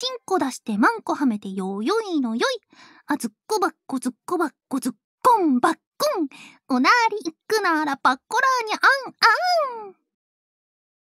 ちんこ出してまんこはめてよよいのよい。あずっこばっこずっこばっこずっこんばっこん。おなり行くならパッコラーにあん